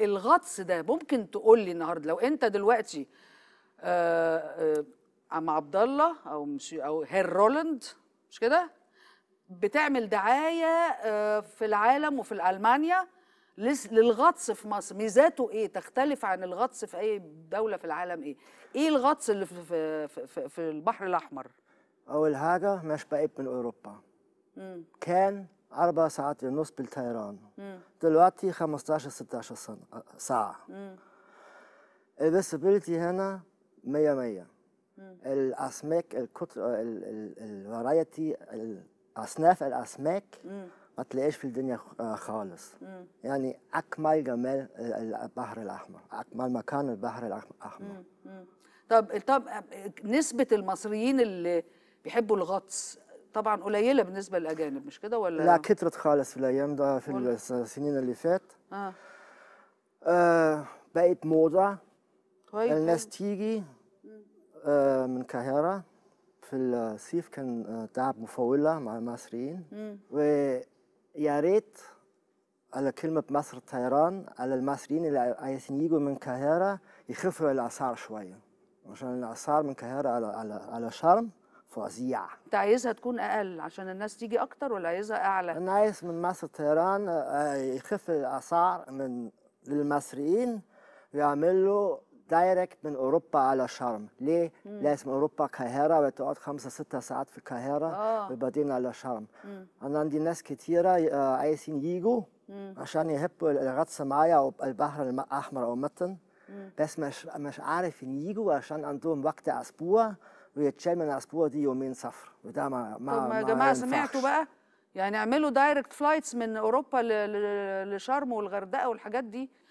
الغطس ده ممكن تقول لي النهارده لو انت دلوقتي آه، آه، عم عبد الله او مش او هير رولاند مش كده بتعمل دعايه آه، في العالم وفي المانيا للغطس في مصر ميزاته ايه تختلف عن الغطس في اي دوله في العالم ايه ايه الغطس اللي في في, في البحر الاحمر اول حاجه مش بقيت من اوروبا مم. كان أربع ساعات ونص بالطيران دلوقتي 15 16 سنة ساعة الفيسبيلتي هنا 100 100 الأسماك الكتر الفرايتي أصناف الأسماك ما تلاقيش في الدنيا خالص مم. يعني أكمل جمال البحر الأحمر أكمل مكان البحر الأحمر مم. مم. طب طب نسبة المصريين اللي بيحبوا الغطس طبعا قليله بالنسبه للاجانب مش كده ولا لا كترت خالص في الايام ده في ولا. السنين اللي فات آه. آه بقت موضه كويس طيب، الناس تيجي آه من القاهره في الصيف كان آه، تعب مفولة مع المصريين ويا ريت على كلمة مصر الطيران على المصريين اللي عايزين يجوا من القاهرة يخفوا الأسعار شوية عشان الأسعار من القاهرة على على على شرم فظيع انت عايزها تكون اقل عشان الناس تيجي اكتر ولا عايزها اعلى انا عايز من مصر طيران آه، يخف الاسعار من للمصريين ويعملوا دايركت من اوروبا على شرم ليه مم. لازم اوروبا القاهره وتقعد خمسة ستة ساعات في القاهره آه. وبعدين على شرم مم. انا عندي ناس كتيره آه، عايزين يجوا عشان يحبوا الغطس معايا البحر الاحمر او متن بس مش مش عارفين يجوا عشان عندهم وقت اسبوع ويتشال من العصفوره دي يومين سفر وده ما ما طب ما يا جماعه سمعتوا بقى يعني اعملوا دايركت فلايتس من اوروبا لشرم والغردقه والحاجات دي